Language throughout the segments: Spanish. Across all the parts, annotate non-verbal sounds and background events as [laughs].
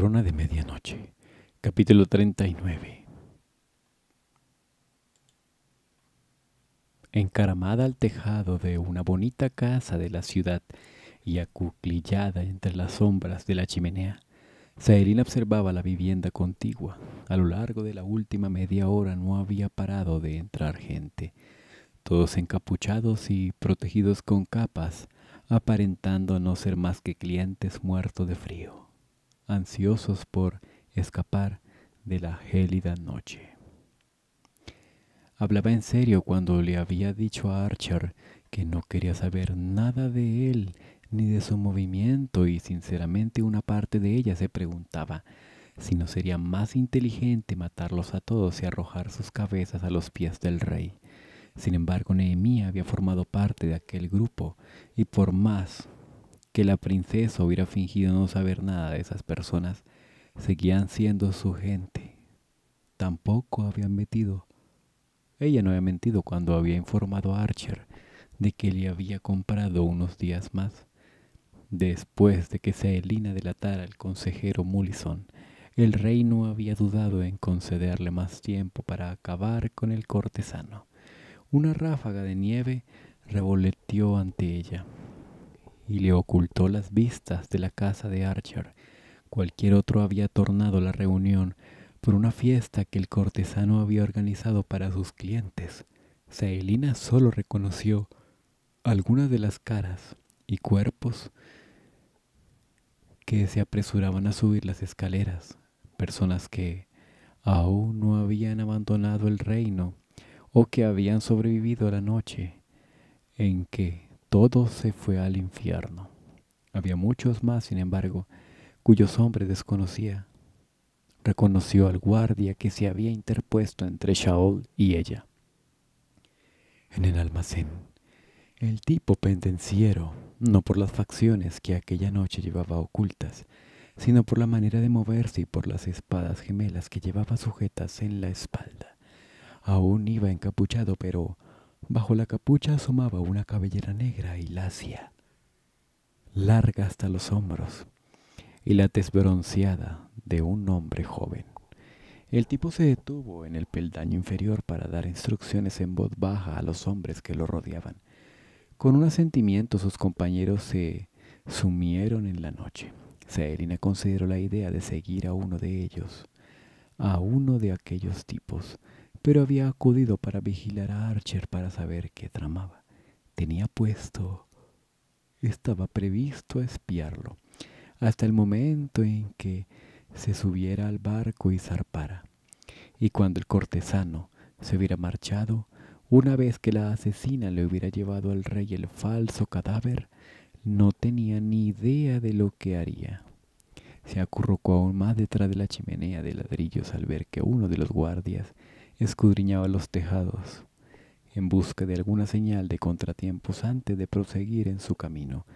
Corona de Medianoche, capítulo 39. Encaramada al tejado de una bonita casa de la ciudad y acuclillada entre las sombras de la chimenea, Saerina observaba la vivienda contigua. A lo largo de la última media hora no había parado de entrar gente, todos encapuchados y protegidos con capas, aparentando no ser más que clientes muertos de frío ansiosos por escapar de la gélida noche. Hablaba en serio cuando le había dicho a Archer que no quería saber nada de él ni de su movimiento y sinceramente una parte de ella se preguntaba si no sería más inteligente matarlos a todos y arrojar sus cabezas a los pies del rey. Sin embargo, Nehemia había formado parte de aquel grupo y por más que la princesa hubiera fingido no saber nada de esas personas, seguían siendo su gente. Tampoco habían metido. Ella no había mentido cuando había informado a Archer de que le había comprado unos días más. Después de que Selina delatara al consejero Mullison, el rey no había dudado en concederle más tiempo para acabar con el cortesano. Una ráfaga de nieve revoleteó ante ella y le ocultó las vistas de la casa de Archer. Cualquier otro había tornado la reunión por una fiesta que el cortesano había organizado para sus clientes. Celina solo reconoció algunas de las caras y cuerpos que se apresuraban a subir las escaleras, personas que aún no habían abandonado el reino o que habían sobrevivido a la noche en que todo se fue al infierno. Había muchos más, sin embargo, cuyos hombres desconocía. Reconoció al guardia que se había interpuesto entre Shaol y ella. En el almacén, el tipo pendenciero, no por las facciones que aquella noche llevaba ocultas, sino por la manera de moverse y por las espadas gemelas que llevaba sujetas en la espalda. Aún iba encapuchado, pero Bajo la capucha asomaba una cabellera negra y lacia, larga hasta los hombros, y la tez bronceada de un hombre joven. El tipo se detuvo en el peldaño inferior para dar instrucciones en voz baja a los hombres que lo rodeaban. Con un asentimiento sus compañeros se sumieron en la noche. selina consideró la idea de seguir a uno de ellos, a uno de aquellos tipos, pero había acudido para vigilar a Archer para saber qué tramaba. Tenía puesto... Estaba previsto espiarlo, hasta el momento en que se subiera al barco y zarpara. Y cuando el cortesano se hubiera marchado, una vez que la asesina le hubiera llevado al rey el falso cadáver, no tenía ni idea de lo que haría. Se acurrucó aún más detrás de la chimenea de ladrillos al ver que uno de los guardias escudriñaba los tejados en busca de alguna señal de contratiempos antes de proseguir en su camino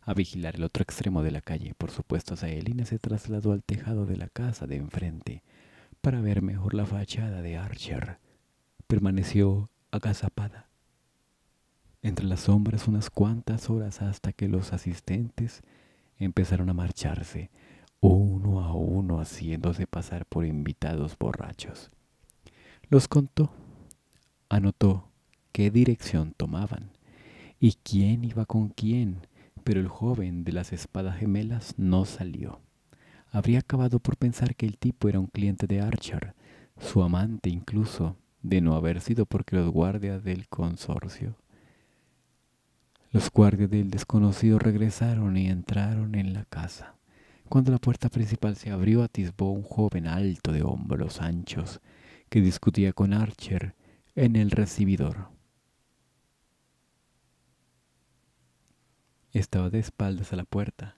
a vigilar el otro extremo de la calle. Por supuesto, Saelina se trasladó al tejado de la casa de enfrente para ver mejor la fachada de Archer. Permaneció agazapada entre las sombras unas cuantas horas hasta que los asistentes empezaron a marcharse, uno a uno haciéndose pasar por invitados borrachos. Los contó, anotó qué dirección tomaban y quién iba con quién, pero el joven de las espadas gemelas no salió. Habría acabado por pensar que el tipo era un cliente de Archer, su amante incluso, de no haber sido porque los guardias del consorcio. Los guardias del desconocido regresaron y entraron en la casa. Cuando la puerta principal se abrió, atisbó un joven alto de hombros anchos, que discutía con Archer en el recibidor. Estaba de espaldas a la puerta,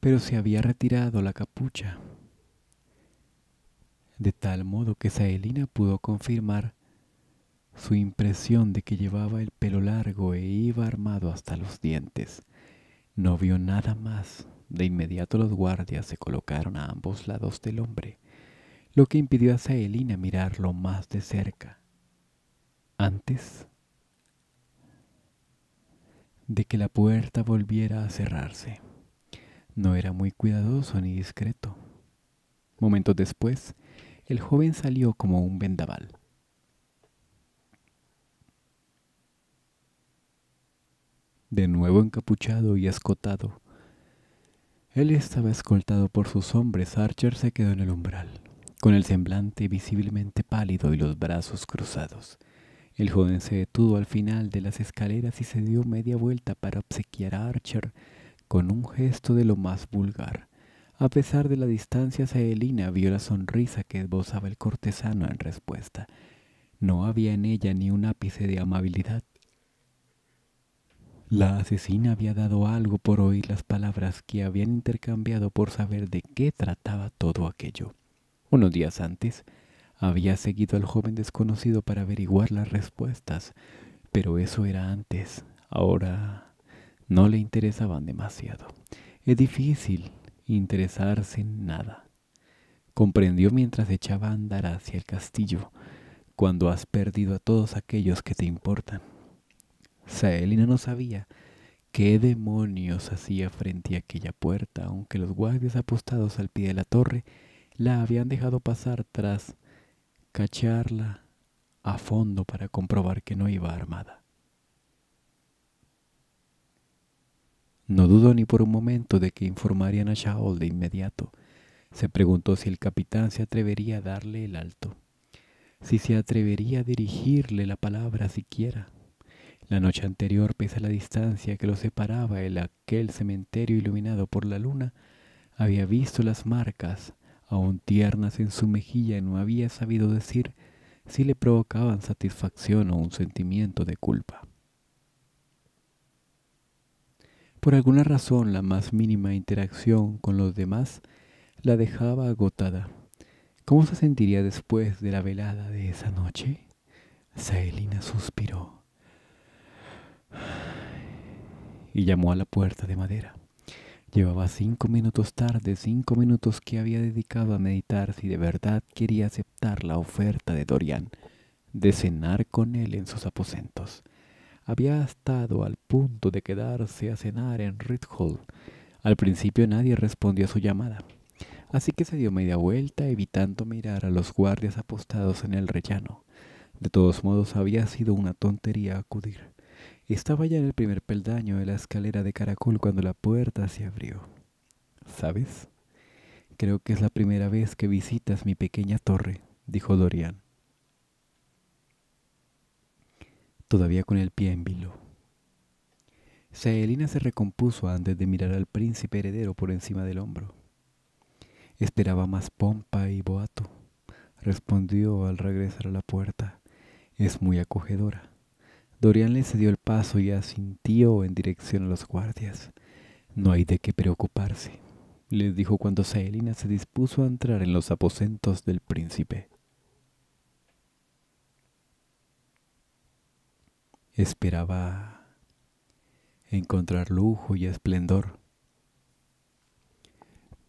pero se había retirado la capucha, de tal modo que Saelina pudo confirmar su impresión de que llevaba el pelo largo e iba armado hasta los dientes. No vio nada más. De inmediato los guardias se colocaron a ambos lados del hombre lo que impidió a Saelina mirarlo más de cerca. Antes de que la puerta volviera a cerrarse. No era muy cuidadoso ni discreto. Momentos después, el joven salió como un vendaval. De nuevo encapuchado y escotado, él estaba escoltado por sus hombres. Archer se quedó en el umbral. Con el semblante visiblemente pálido y los brazos cruzados, el joven se detuvo al final de las escaleras y se dio media vuelta para obsequiar a Archer con un gesto de lo más vulgar. A pesar de la distancia, Saelina vio la sonrisa que esbozaba el cortesano en respuesta. No había en ella ni un ápice de amabilidad. La asesina había dado algo por oír las palabras que habían intercambiado por saber de qué trataba todo aquello. Unos días antes, había seguido al joven desconocido para averiguar las respuestas, pero eso era antes. Ahora no le interesaban demasiado. Es difícil interesarse en nada. Comprendió mientras echaba a andar hacia el castillo, cuando has perdido a todos aquellos que te importan. Saelina no sabía qué demonios hacía frente a aquella puerta, aunque los guardias apostados al pie de la torre la habían dejado pasar tras cacharla a fondo para comprobar que no iba armada. No dudó ni por un momento de que informarían a Shaol de inmediato. Se preguntó si el capitán se atrevería a darle el alto, si se atrevería a dirigirle la palabra siquiera. La noche anterior, pese a la distancia que lo separaba el aquel cementerio iluminado por la luna, había visto las marcas aún tiernas en su mejilla, no había sabido decir si le provocaban satisfacción o un sentimiento de culpa. Por alguna razón la más mínima interacción con los demás la dejaba agotada. ¿Cómo se sentiría después de la velada de esa noche? Saelina suspiró y llamó a la puerta de madera. Llevaba cinco minutos tarde, cinco minutos que había dedicado a meditar si de verdad quería aceptar la oferta de Dorian de cenar con él en sus aposentos. Había estado al punto de quedarse a cenar en Hall. Al principio nadie respondió a su llamada, así que se dio media vuelta evitando mirar a los guardias apostados en el rellano. De todos modos había sido una tontería acudir. Estaba ya en el primer peldaño de la escalera de caracol cuando la puerta se abrió. ¿Sabes? Creo que es la primera vez que visitas mi pequeña torre, dijo Dorian. Todavía con el pie en vilo. Saelina se recompuso antes de mirar al príncipe heredero por encima del hombro. Esperaba más pompa y boato, respondió al regresar a la puerta. Es muy acogedora. Dorian le cedió el paso y asintió en dirección a los guardias. No hay de qué preocuparse, les dijo cuando Saelina se dispuso a entrar en los aposentos del príncipe. Esperaba encontrar lujo y esplendor,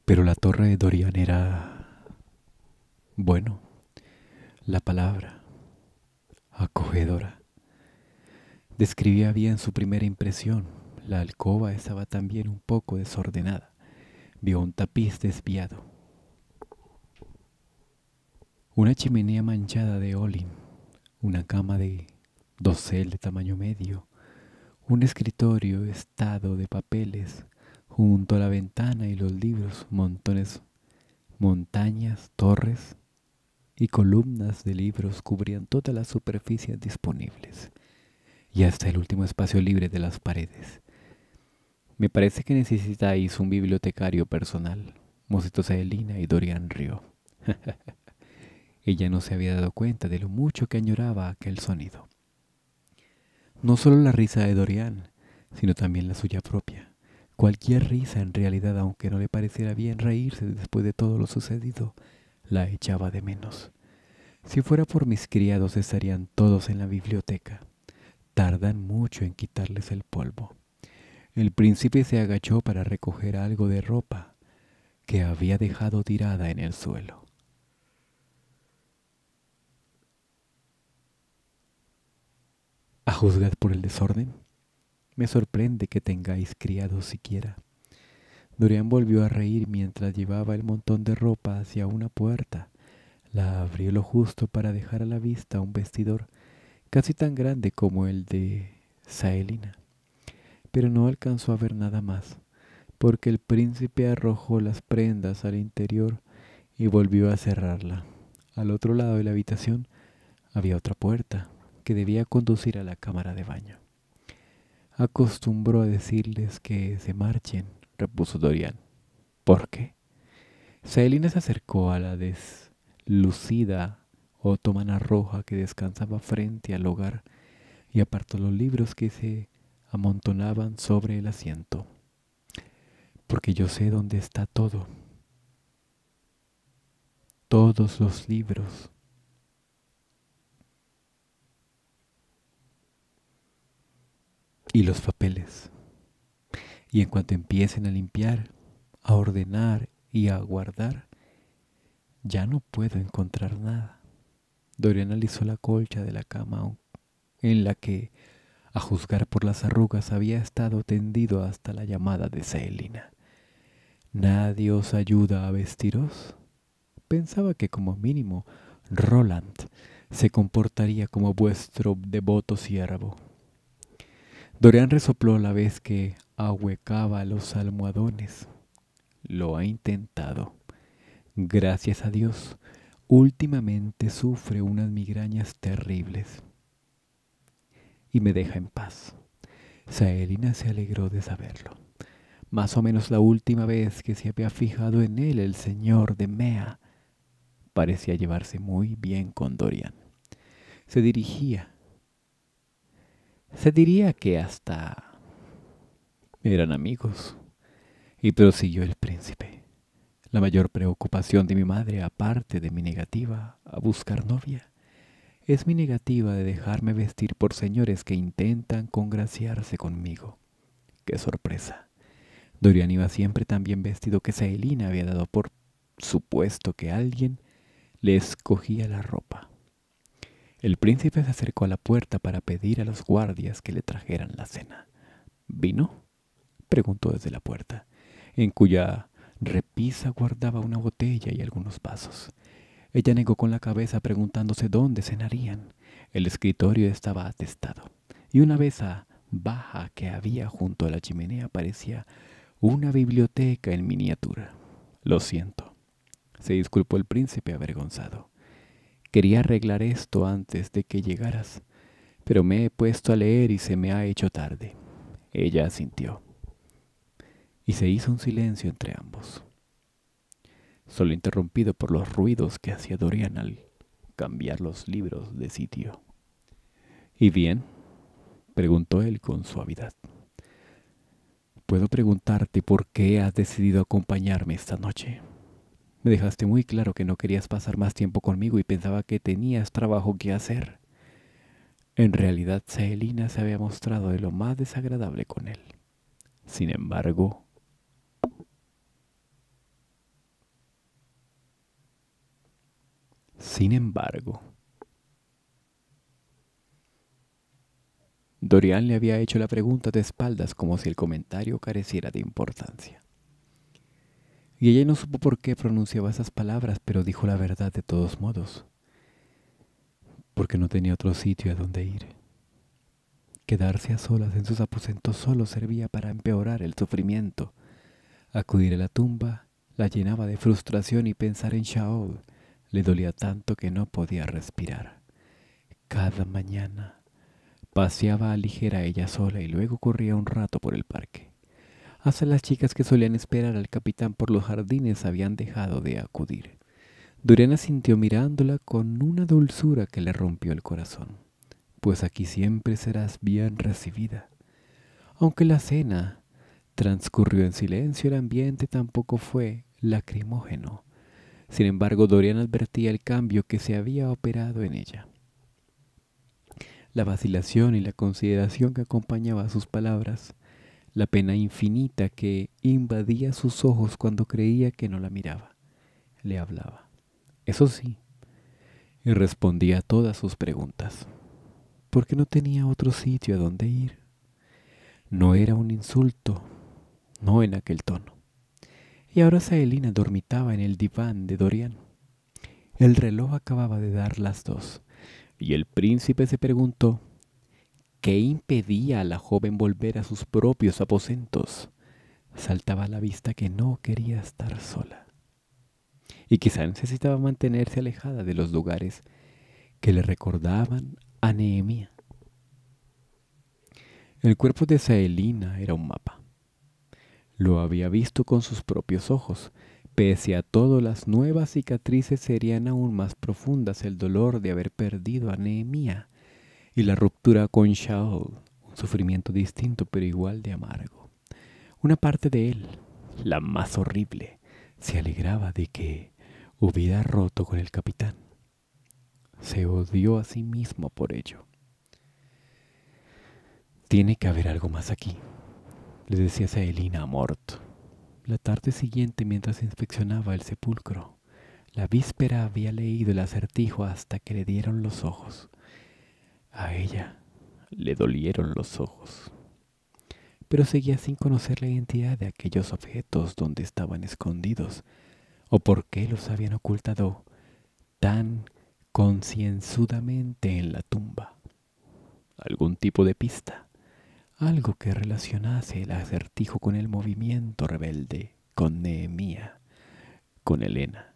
pero la torre de Dorian era, bueno, la palabra acogedora. Describía bien su primera impresión. La alcoba estaba también un poco desordenada. Vio un tapiz desviado. Una chimenea manchada de oli, Una cama de dosel de tamaño medio. Un escritorio estado de papeles. Junto a la ventana y los libros, montones, montañas, torres y columnas de libros cubrían todas las superficies disponibles y hasta el último espacio libre de las paredes. Me parece que necesitáis un bibliotecario personal, mocetosa Elina y Dorian rió. [laughs] Ella no se había dado cuenta de lo mucho que añoraba aquel sonido. No solo la risa de Dorian, sino también la suya propia. Cualquier risa en realidad, aunque no le pareciera bien reírse después de todo lo sucedido, la echaba de menos. Si fuera por mis criados estarían todos en la biblioteca tardan mucho en quitarles el polvo. El príncipe se agachó para recoger algo de ropa que había dejado tirada en el suelo. A juzgar por el desorden, me sorprende que tengáis criados siquiera. Dorian volvió a reír mientras llevaba el montón de ropa hacia una puerta. La abrió lo justo para dejar a la vista un vestidor casi tan grande como el de Saelina. Pero no alcanzó a ver nada más, porque el príncipe arrojó las prendas al interior y volvió a cerrarla. Al otro lado de la habitación había otra puerta que debía conducir a la cámara de baño. Acostumbró a decirles que se marchen, repuso Dorian. ¿Por qué? Saelina se acercó a la deslucida o tomana roja que descansaba frente al hogar y apartó los libros que se amontonaban sobre el asiento. Porque yo sé dónde está todo. Todos los libros. Y los papeles. Y en cuanto empiecen a limpiar, a ordenar y a guardar, ya no puedo encontrar nada. Dorian alisó la colcha de la cama en la que, a juzgar por las arrugas, había estado tendido hasta la llamada de Celina. ¿Nadie os ayuda a vestiros? Pensaba que como mínimo Roland se comportaría como vuestro devoto siervo. Dorian resopló la vez que ahuecaba los almohadones. Lo ha intentado. Gracias a Dios, Últimamente sufre unas migrañas terribles y me deja en paz. Saelina se alegró de saberlo. Más o menos la última vez que se había fijado en él el señor de Mea parecía llevarse muy bien con Dorian. Se dirigía. Se diría que hasta eran amigos. Y prosiguió el príncipe. La mayor preocupación de mi madre, aparte de mi negativa a buscar novia, es mi negativa de dejarme vestir por señores que intentan congraciarse conmigo. ¡Qué sorpresa! Dorian iba siempre tan bien vestido que Saelina había dado por supuesto que alguien le escogía la ropa. El príncipe se acercó a la puerta para pedir a los guardias que le trajeran la cena. ¿Vino? preguntó desde la puerta, en cuya repisa guardaba una botella y algunos vasos. Ella negó con la cabeza preguntándose dónde cenarían. El escritorio estaba atestado, y una mesa baja que había junto a la chimenea parecía una biblioteca en miniatura. Lo siento, se disculpó el príncipe avergonzado. Quería arreglar esto antes de que llegaras, pero me he puesto a leer y se me ha hecho tarde. Ella asintió y se hizo un silencio entre ambos, solo interrumpido por los ruidos que hacía Dorian al cambiar los libros de sitio. ¿Y bien? preguntó él con suavidad. Puedo preguntarte por qué has decidido acompañarme esta noche. Me dejaste muy claro que no querías pasar más tiempo conmigo y pensaba que tenías trabajo que hacer. En realidad, Celina se había mostrado de lo más desagradable con él. Sin embargo, Sin embargo, Dorian le había hecho la pregunta de espaldas como si el comentario careciera de importancia. Y ella no supo por qué pronunciaba esas palabras, pero dijo la verdad de todos modos, porque no tenía otro sitio a donde ir. Quedarse a solas en sus aposentos solo servía para empeorar el sufrimiento. Acudir a la tumba la llenaba de frustración y pensar en Shaol le dolía tanto que no podía respirar. Cada mañana paseaba a ligera ella sola y luego corría un rato por el parque. Hasta las chicas que solían esperar al capitán por los jardines habían dejado de acudir. Durena sintió mirándola con una dulzura que le rompió el corazón, pues aquí siempre serás bien recibida. Aunque la cena transcurrió en silencio, el ambiente tampoco fue lacrimógeno. Sin embargo, Dorian advertía el cambio que se había operado en ella. La vacilación y la consideración que acompañaba sus palabras, la pena infinita que invadía sus ojos cuando creía que no la miraba, le hablaba. Eso sí, y respondía a todas sus preguntas, porque no tenía otro sitio a donde ir. No era un insulto, no en aquel tono y ahora Saelina dormitaba en el diván de Dorian. El reloj acababa de dar las dos, y el príncipe se preguntó qué impedía a la joven volver a sus propios aposentos. Saltaba a la vista que no quería estar sola, y quizá necesitaba mantenerse alejada de los lugares que le recordaban a Nehemia. El cuerpo de Saelina era un mapa lo había visto con sus propios ojos. Pese a todo, las nuevas cicatrices serían aún más profundas el dolor de haber perdido a Nehemia y la ruptura con Shaol, un sufrimiento distinto pero igual de amargo. Una parte de él, la más horrible, se alegraba de que hubiera roto con el capitán. Se odió a sí mismo por ello. Tiene que haber algo más aquí, le decía a Mort. La tarde siguiente, mientras inspeccionaba el sepulcro, la víspera había leído el acertijo hasta que le dieron los ojos. A ella le dolieron los ojos. Pero seguía sin conocer la identidad de aquellos objetos donde estaban escondidos o por qué los habían ocultado tan concienzudamente en la tumba. Algún tipo de pista algo que relacionase el acertijo con el movimiento rebelde, con Nehemía, con Elena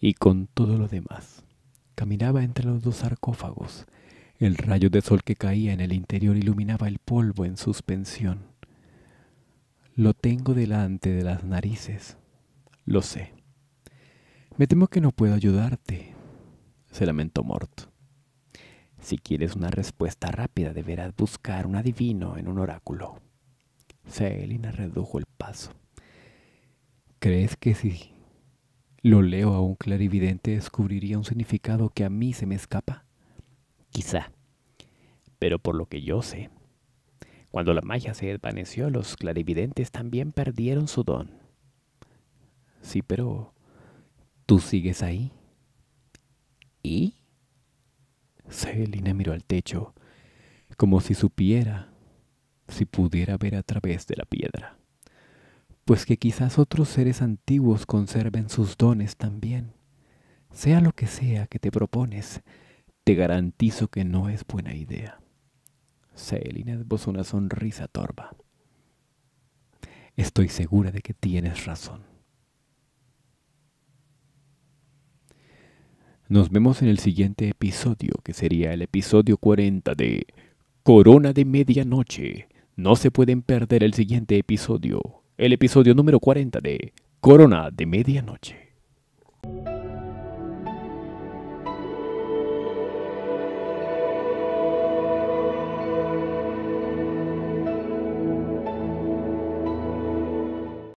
y con todo lo demás. Caminaba entre los dos sarcófagos. El rayo de sol que caía en el interior iluminaba el polvo en suspensión. Lo tengo delante de las narices. Lo sé. Me temo que no puedo ayudarte, se lamentó Mort. Si quieres una respuesta rápida, deberás buscar un adivino en un oráculo. Selina redujo el paso. ¿Crees que si lo leo a un clarividente descubriría un significado que a mí se me escapa? Quizá. Pero por lo que yo sé, cuando la magia se desvaneció, los clarividentes también perdieron su don. Sí, pero tú sigues ahí. ¿Y? Celina miró al techo, como si supiera, si pudiera ver a través de la piedra, pues que quizás otros seres antiguos conserven sus dones también. Sea lo que sea que te propones, te garantizo que no es buena idea. Celina esbozó una sonrisa torva. Estoy segura de que tienes razón. Nos vemos en el siguiente episodio, que sería el episodio 40 de Corona de Medianoche. No se pueden perder el siguiente episodio, el episodio número 40 de Corona de Medianoche.